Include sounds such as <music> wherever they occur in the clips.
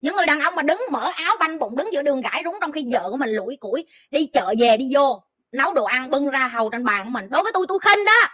những người đàn ông mà đứng mở áo banh bụng đứng giữa đường gãi rúng trong khi vợ của mình lủi củi đi chợ về đi vô nấu đồ ăn bưng ra hầu trên bàn của mình đối với tôi tôi khinh đó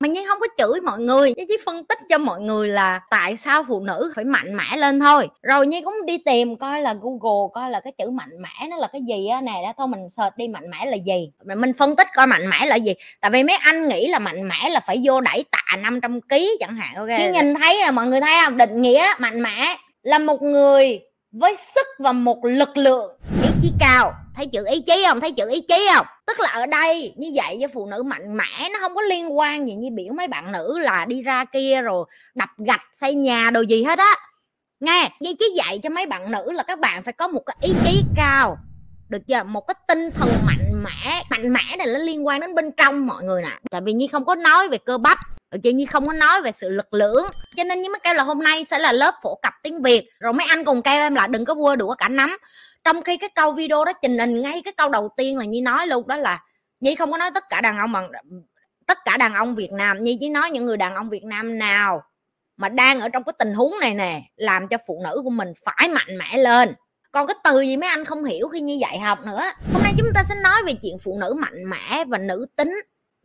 mà nhi không có chửi mọi người chứ chỉ phân tích cho mọi người là tại sao phụ nữ phải mạnh mẽ lên thôi rồi nhi cũng đi tìm coi là google coi là cái chữ mạnh mẽ nó là cái gì á nè đó thôi mình search đi mạnh mẽ là gì mình phân tích coi mạnh mẽ là gì tại vì mấy anh nghĩ là mạnh mẽ là phải vô đẩy tạ 500 kg chẳng hạn ok chứ dạ. nhìn thấy là mọi người thấy không định nghĩa mạnh mẽ là một người với sức và một lực lượng ý chí cao thấy chữ ý chí không thấy chữ ý chí không tức là ở đây như vậy cho phụ nữ mạnh mẽ nó không có liên quan gì như biểu mấy bạn nữ là đi ra kia rồi đập gạch xây nhà đồ gì hết á nghe như chí dạy cho mấy bạn nữ là các bạn phải có một cái ý chí cao được chưa một cái tinh thần mạnh mẽ mạnh mẽ này nó liên quan đến bên trong mọi người nè tại vì như không có nói về cơ bắp được chị nhi không có nói về sự lực lưỡng cho nên như mấy kêu là hôm nay sẽ là lớp phổ cập tiếng việt rồi mấy anh cùng kêu em là đừng có vua đũa cả nắm trong khi cái câu video đó trình hình ngay cái câu đầu tiên là nhi nói luôn đó là nhi không có nói tất cả đàn ông bằng tất cả đàn ông việt nam nhi chỉ nói những người đàn ông việt nam nào mà đang ở trong cái tình huống này nè làm cho phụ nữ của mình phải mạnh mẽ lên còn cái từ gì mấy anh không hiểu khi như dạy học nữa hôm nay chúng ta sẽ nói về chuyện phụ nữ mạnh mẽ và nữ tính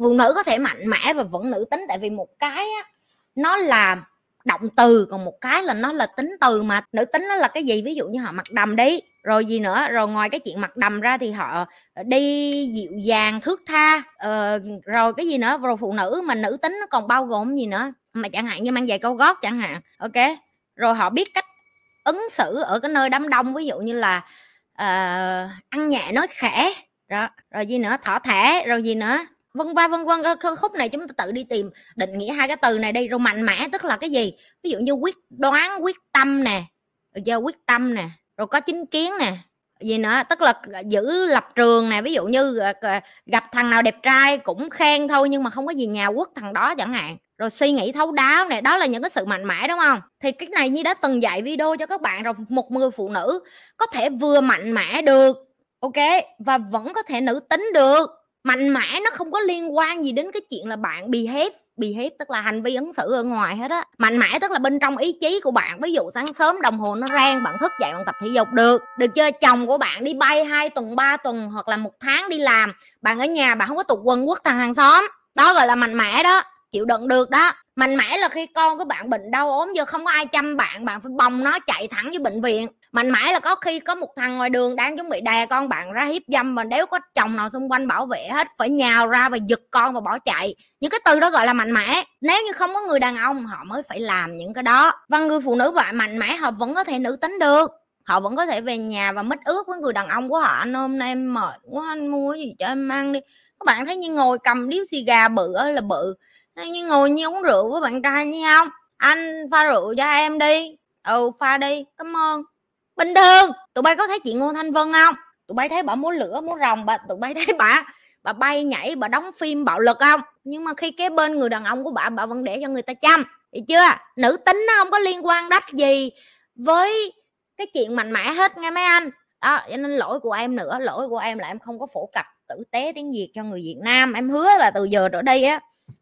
phụ nữ có thể mạnh mẽ và vẫn nữ tính tại vì một cái á, nó là động từ còn một cái là nó là tính từ mà nữ tính nó là cái gì ví dụ như họ mặc đầm đi rồi gì nữa rồi ngoài cái chuyện mặc đầm ra thì họ đi dịu dàng thước tha ờ, rồi cái gì nữa rồi phụ nữ mà nữ tính nó còn bao gồm gì nữa mà chẳng hạn như mang giày cao gót chẳng hạn ok rồi họ biết cách ứng xử ở cái nơi đám đông ví dụ như là uh, ăn nhẹ nói khẽ rồi rồi gì nữa thỏ thẻ rồi gì nữa vân va vân vân khúc này chúng ta tự đi tìm định nghĩa hai cái từ này đi rồi mạnh mẽ tức là cái gì ví dụ như quyết đoán quyết tâm nè giờ quyết tâm nè rồi có chính kiến nè gì nữa tức là giữ lập trường nè ví dụ như ờ, gặp thằng nào đẹp trai cũng khen thôi nhưng mà không có gì nhà quốc thằng đó chẳng hạn rồi suy nghĩ thấu đáo nè đó là những cái sự mạnh mẽ đúng không thì cái này như đã từng dạy video cho các bạn rồi một người phụ nữ có thể vừa mạnh mẽ được ok và vẫn có thể nữ tính được mạnh mẽ nó không có liên quan gì đến cái chuyện là bạn bị hết bị hết tức là hành vi ứng xử ở ngoài hết á mạnh mẽ tức là bên trong ý chí của bạn ví dụ sáng sớm đồng hồ nó rang bạn thức dậy bạn tập thể dục được được chơi chồng của bạn đi bay hai tuần ba tuần hoặc là một tháng đi làm bạn ở nhà bạn không có tục quần quốc thằng hàng xóm đó gọi là mạnh mẽ đó chịu đựng được đó mạnh mẽ là khi con của bạn bệnh đau ốm giờ không có ai chăm bạn bạn phải bồng nó chạy thẳng với bệnh viện mạnh mẽ là có khi có một thằng ngoài đường đang chuẩn bị đè con bạn ra hiếp dâm mà nếu có chồng nào xung quanh bảo vệ hết phải nhào ra và giật con và bỏ chạy những cái từ đó gọi là mạnh mẽ nếu như không có người đàn ông họ mới phải làm những cái đó và người phụ nữ vậy mạnh mẽ họ vẫn có thể nữ tính được họ vẫn có thể về nhà và mít ước với người đàn ông của họ anh hôm nay em mệt quá anh mua gì cho em ăn đi các bạn thấy như ngồi cầm điếu xì gà bự ơi là bự như ngồi như uống rượu với bạn trai như không anh pha rượu cho em đi ừ pha đi cảm ơn bình thường tụi bay có thấy chị ngô thanh vân không tụi bay thấy bà múa lửa múa rồng bà tụi bay <laughs> thấy bà bà bay nhảy bà đóng phim bạo lực không nhưng mà khi kế bên người đàn ông của bà bà vẫn để cho người ta chăm thì chưa nữ tính nó không có liên quan đắt gì với cái chuyện mạnh mẽ hết nghe mấy anh đó cho nên lỗi của em nữa lỗi của em là em không có phổ cập tử tế tiếng việt cho người việt nam em hứa là từ giờ trở đi á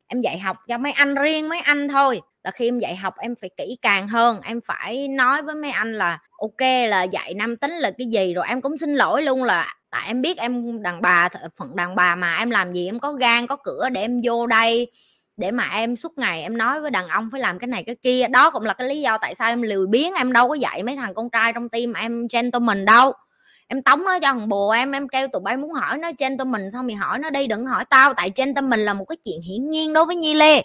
em dạy học cho mấy anh riêng mấy anh thôi là khi em dạy học em phải kỹ càng hơn em phải nói với mấy anh là ok là dạy nam tính là cái gì rồi em cũng xin lỗi luôn là tại em biết em đàn bà phận đàn bà mà em làm gì em có gan có cửa để em vô đây để mà em suốt ngày em nói với đàn ông phải làm cái này cái kia đó cũng là cái lý do tại sao em lười biếng em đâu có dạy mấy thằng con trai trong tim em gentleman đâu em tống nó cho thằng bồ em em kêu tụi bay muốn hỏi nó trên tụi mình xong mày hỏi nó đi đừng hỏi tao tại trên tụi mình là một cái chuyện hiển nhiên đối với nhi lê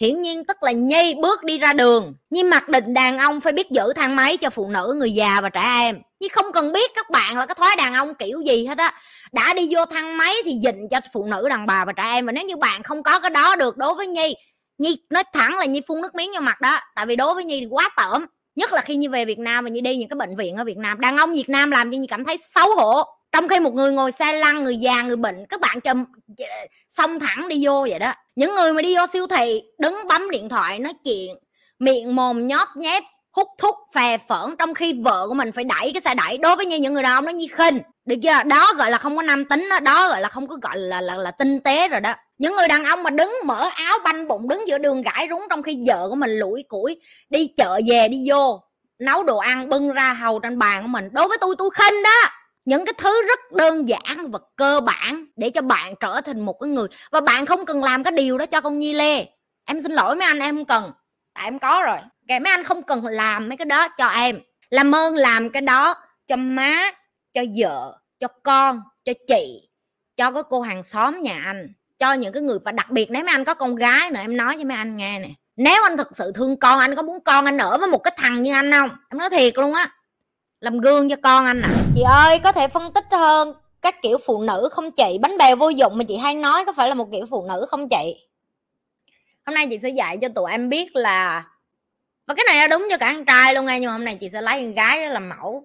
hiển nhiên tức là nhi bước đi ra đường nhi mặc định đàn ông phải biết giữ thang máy cho phụ nữ người già và trẻ em nhi không cần biết các bạn là cái thói đàn ông kiểu gì hết á đã đi vô thang máy thì dịnh cho phụ nữ đàn bà và trẻ em và nếu như bạn không có cái đó được đối với nhi nhi nói thẳng là nhi phun nước miếng vô mặt đó tại vì đối với nhi quá tởm nhất là khi như về việt nam và như đi những cái bệnh viện ở việt nam đàn ông việt nam làm cho như cảm thấy xấu hổ trong khi một người ngồi xe lăn người già người bệnh các bạn chầm ờ, xông thẳng đi vô vậy đó những người mà đi vô siêu thị đứng bấm điện thoại nói chuyện miệng mồm nhóp nhép hút thuốc phè phởn trong khi vợ của mình phải đẩy cái xe đẩy đối với như những người đàn ông nó như khinh được chưa đó gọi là không có nam tính đó, đó gọi là không có gọi là, là là tinh tế rồi đó những người đàn ông mà đứng mở áo banh bụng đứng giữa đường gãi rúng trong khi vợ của mình lủi củi đi chợ về đi vô nấu đồ ăn bưng ra hầu trên bàn của mình đối với tôi tôi khinh đó những cái thứ rất đơn giản và cơ bản để cho bạn trở thành một cái người và bạn không cần làm cái điều đó cho con nhi lê em xin lỗi mấy anh em không cần tại em có rồi kệ mấy anh không cần làm mấy cái đó cho em làm ơn làm cái đó cho má cho vợ cho con cho chị cho cái cô hàng xóm nhà anh cho những cái người và đặc biệt nếu mấy anh có con gái nữa em nói với mấy anh nghe nè nếu anh thật sự thương con anh có muốn con anh ở với một cái thằng như anh không em nói thiệt luôn á làm gương cho con anh ạ à. chị ơi có thể phân tích hơn các kiểu phụ nữ không chị bánh bèo vô dụng mà chị hay nói có phải là một kiểu phụ nữ không chị hôm nay chị sẽ dạy cho tụi em biết là và cái này nó đúng cho cả con trai luôn nha nhưng mà hôm nay chị sẽ lấy con gái đó làm mẫu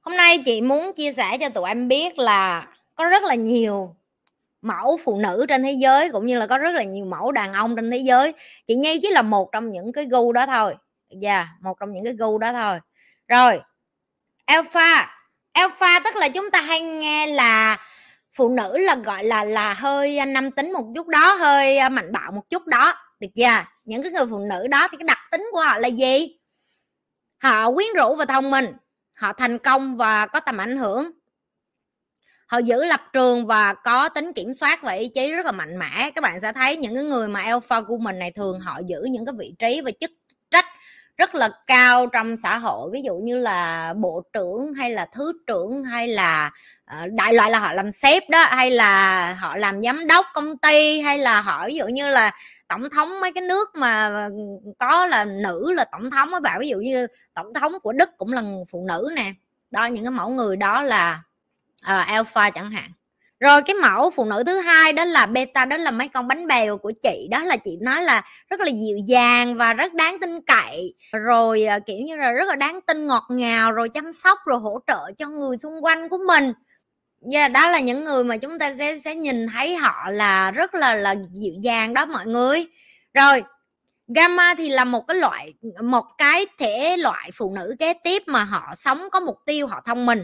hôm nay chị muốn chia sẻ cho tụi em biết là có rất là nhiều mẫu phụ nữ trên thế giới cũng như là có rất là nhiều mẫu đàn ông trên thế giới chị nhi chỉ là một trong những cái gu đó thôi dạ yeah, một trong những cái gu đó thôi rồi alpha alpha tức là chúng ta hay nghe là phụ nữ là gọi là là hơi à, nam tính một chút đó hơi à, mạnh bạo một chút đó được chưa những cái người phụ nữ đó thì cái đặc tính của họ là gì họ quyến rũ và thông minh họ thành công và có tầm ảnh hưởng họ giữ lập trường và có tính kiểm soát và ý chí rất là mạnh mẽ các bạn sẽ thấy những cái người mà alpha của mình này thường họ giữ những cái vị trí và chức trách rất là cao trong xã hội ví dụ như là bộ trưởng hay là thứ trưởng hay là ờ, đại loại là họ làm sếp đó hay là họ làm giám đốc công ty hay là họ ví dụ như là tổng thống mấy cái nước mà ờ, có là nữ là tổng thống á bạn ví dụ như tổng thống của đức cũng là phụ nữ nè đó những cái mẫu người đó là uh, alpha chẳng hạn rồi cái mẫu phụ nữ thứ hai đó là beta đó là mấy con bánh bèo của chị đó là chị nói là rất là dịu dàng và rất đáng tin cậy rồi à, kiểu như là rất là đáng tin ngọt ngào rồi chăm sóc rồi hỗ trợ cho người xung quanh của mình yeah, dạ, đó là những người mà chúng ta sẽ sẽ nhìn thấy họ là rất là là dịu dàng đó mọi người rồi gamma thì là một cái loại một cái thể loại phụ nữ kế tiếp mà họ sống có mục tiêu họ thông minh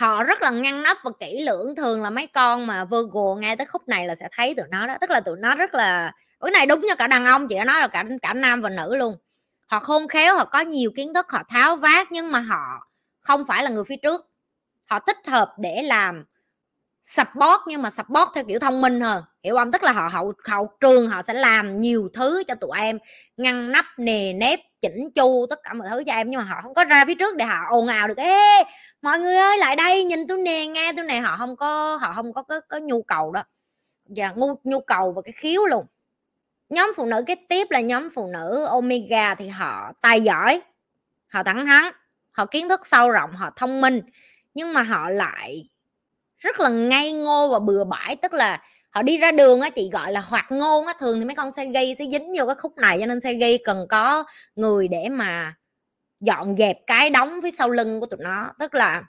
họ rất là ngăn nắp và kỹ lưỡng thường là mấy con mà Virgo ngay tới khúc này là sẽ thấy tụi nó đó tức là tụi nó rất là cái này đúng cho cả đàn ông chị đã nói là cả cả nam và nữ luôn họ khôn khéo họ có nhiều kiến thức họ tháo vát nhưng mà họ không phải là người phía trước họ thích hợp để làm support nhưng mà support theo kiểu thông minh hơn hiểu không tức là họ hậu hậu trường họ sẽ làm nhiều thứ cho tụi em ngăn nắp nề nếp chỉnh chu tất cả mọi thứ cho em nhưng mà họ không có ra phía trước để họ ồn ào được ê mọi người ơi lại đây nhìn tôi nè nghe tôi này họ không có họ không có có, có nhu cầu đó và dạ, nhu, nhu cầu và cái khiếu luôn nhóm phụ nữ cái tiếp là nhóm phụ nữ omega thì họ tài giỏi họ thẳng thắn họ kiến thức sâu rộng họ thông minh nhưng mà họ lại rất là ngây ngô và bừa bãi tức là họ đi ra đường á chị gọi là hoạt ngôn á thường thì mấy con xe gây sẽ dính vô cái khúc này cho nên xe gây cần có người để mà dọn dẹp cái đóng phía sau lưng của tụi nó tức là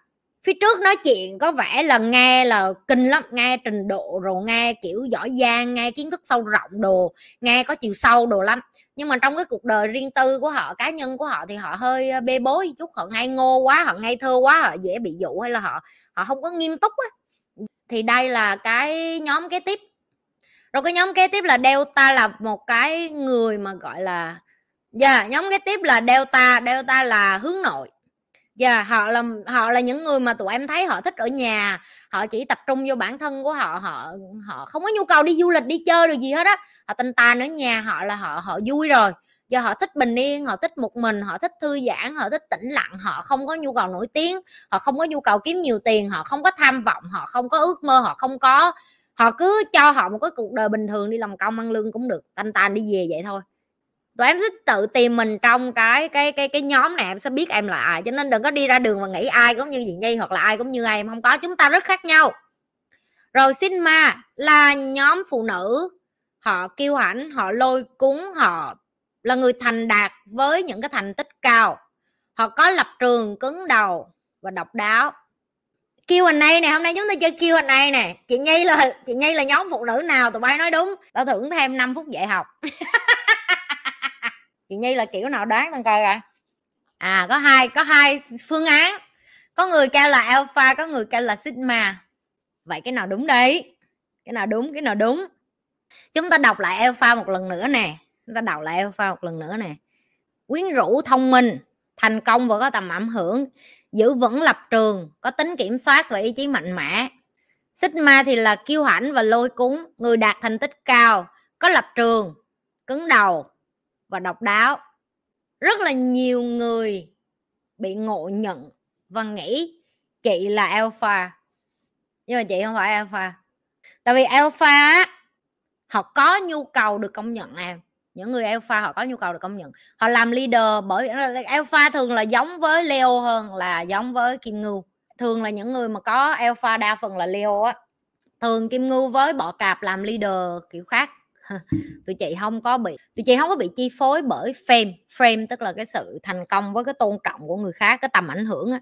phía trước nói chuyện có vẻ là nghe là kinh lắm nghe trình độ rồi nghe kiểu giỏi giang nghe kiến thức sâu rộng đồ nghe có chiều sâu đồ lắm nhưng mà trong cái cuộc đời riêng tư của họ cá nhân của họ thì họ hơi ờ, bê bối chút họ ngây ngô quá họ ngây thơ quá họ dễ bị dụ hay là họ họ không có nghiêm túc á thì đây là cái nhóm kế tiếp rồi cái nhóm kế tiếp là delta là một cái người mà gọi là dạ yeah, nhóm kế tiếp là delta delta là hướng nội dạ yeah, họ là họ là những người mà tụi em thấy họ thích ở nhà họ chỉ tập trung vô bản thân của họ họ họ không có nhu cầu đi du lịch đi chơi được gì hết á họ tình tàn ở nhà họ là họ họ vui rồi do họ thích bình yên họ thích một mình họ thích thư giãn họ thích tĩnh lặng họ không có nhu cầu nổi tiếng họ không có nhu cầu kiếm nhiều tiền họ không có tham vọng họ không có ước mơ họ không có họ cứ cho họ một cái cuộc đời bình thường đi làm công ăn lương cũng được tanh tàn đi về vậy thôi tụi em thích tự tìm mình trong cái cái cái cái nhóm này em sẽ biết em là ai cho nên đừng có đi ra đường và nghĩ ai cũng như vậy nhi hoặc là ai cũng như em không có chúng ta rất khác nhau rồi xin ma là nhóm phụ nữ họ kêu ảnh, họ lôi cuốn họ là người thành đạt với những cái thành tích cao họ có lập trường cứng đầu và độc đáo kêu hình này này hôm nay chúng ta chơi kêu hình này nè chị nhi là chị nhi là nhóm phụ nữ nào tụi bay nói đúng tao thưởng thêm 5 phút dạy học <laughs> chị nhi là kiểu nào đoán thằng coi à à có hai có hai phương án có người kêu là alpha có người kêu là sigma vậy cái nào đúng đấy cái nào đúng cái nào đúng chúng ta đọc lại alpha một lần nữa nè ta đào lại alpha một lần nữa nè quyến rũ thông minh thành công và có tầm ảnh hưởng giữ vững lập trường có tính kiểm soát và ý chí mạnh mẽ ma thì là kiêu hãnh và lôi cuốn người đạt thành tích cao có lập trường cứng đầu và độc đáo rất là nhiều người bị ngộ nhận và nghĩ chị là alpha nhưng mà chị không phải alpha tại vì alpha họ có nhu cầu được công nhận em những người alpha họ có nhu cầu được công nhận họ làm leader bởi alpha thường là giống với leo hơn là giống với kim ngưu thường là những người mà có alpha đa phần là leo á thường kim ngưu với bọ cạp làm leader kiểu khác <laughs> tụi chị không có bị tụi chị không có bị chi phối bởi fame frame tức là cái sự thành công với cái tôn trọng của người khác cái tầm ảnh hưởng á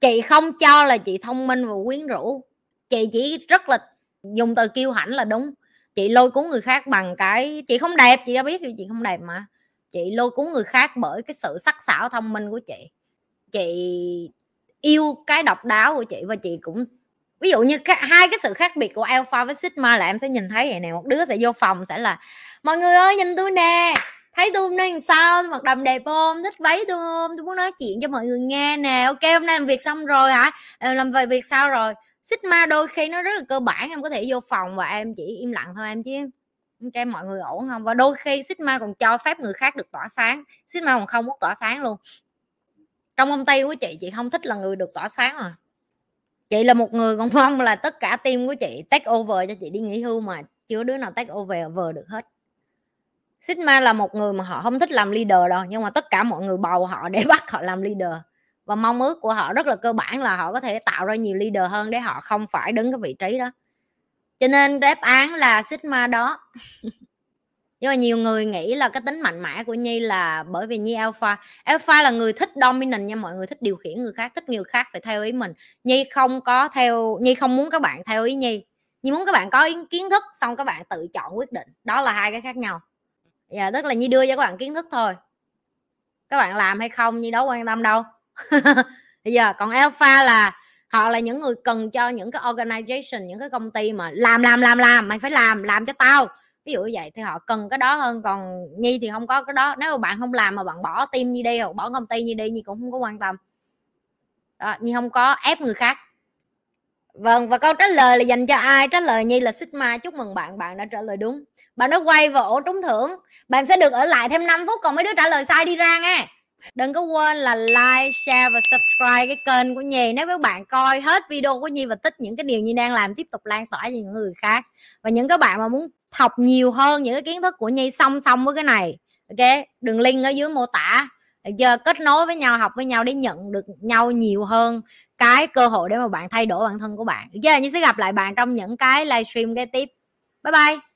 chị không cho là chị thông minh và quyến rũ chị chỉ rất là dùng từ kiêu hãnh là đúng chị lôi cuốn người khác bằng cái chị không đẹp chị đã biết chị không đẹp mà chị lôi cuốn người khác bởi cái sự sắc sảo thông minh của chị chị yêu cái độc đáo của chị và chị cũng ví dụ như cái, hai cái sự khác biệt của alpha với sigma là em sẽ nhìn thấy vậy nè một đứa sẽ vô phòng sẽ là mọi người ơi nhìn tôi nè thấy tôi hôm nay làm sao tôi mặc đầm đẹp không thích váy tôi không tôi muốn nói chuyện cho mọi người nghe nè ok hôm nay làm việc xong rồi hả ờ, làm về việc sao rồi ma đôi khi nó rất là cơ bản em có thể vô phòng và em chỉ im lặng thôi em chứ ok mọi người ổn không và đôi khi ma còn cho phép người khác được tỏa sáng ma còn không muốn tỏa sáng luôn trong công ty của chị chị không thích là người được tỏa sáng à chị là một người còn <laughs> mong là tất cả team của chị take over cho chị đi nghỉ hưu mà chưa đứa nào take over được hết Sigma là một người mà họ không thích làm leader đâu nhưng mà tất cả mọi người bầu họ để <laughs> bắt họ làm leader và mong ước của họ rất là cơ bản là họ có thể tạo ra nhiều leader hơn để họ không phải đứng cái vị trí đó cho nên đáp án là sigma đó <laughs> nhưng mà nhiều người nghĩ là cái tính mạnh mẽ của nhi là bởi vì nhi alpha alpha là người thích dominant nha mọi người thích điều khiển người khác thích người khác phải theo ý mình nhi không có theo nhi không muốn các bạn theo ý nhi nhi muốn các bạn có kiến thức xong các bạn tự chọn quyết định đó là hai cái khác nhau dạ yeah, tức là nhi đưa cho các bạn kiến thức thôi các bạn làm hay không nhi đâu quan tâm đâu <laughs> bây giờ còn alpha là họ là những người cần cho những cái organization những cái công ty mà làm làm làm làm mày phải làm làm cho tao ví dụ như vậy thì họ cần cái đó hơn còn nhi thì không có cái đó nếu mà bạn không làm mà bạn bỏ tim như đi hoặc bỏ công ty như đi nhi cũng không có quan tâm đó, nhi không có ép người khác vâng và câu trả lời là dành cho ai trả lời nhi là sigma chúc mừng bạn bạn đã trả lời đúng bạn đã quay vào ổ trúng thưởng bạn sẽ được ở lại thêm 5 phút còn mấy đứa trả lời sai đi ra nghe đừng có quên là like share và subscribe cái kênh của nhi nếu các bạn coi hết video của nhi và thích những cái điều nhi đang làm tiếp tục lan tỏa cho những người khác và những các bạn mà muốn học nhiều hơn những cái kiến thức của nhi song song với cái này ok đường link ở dưới mô tả giờ kết nối với nhau học với nhau để nhận được nhau nhiều hơn cái cơ hội để mà bạn thay đổi bản thân của bạn giờ nhi sẽ gặp lại bạn trong những cái livestream kế tiếp bye bye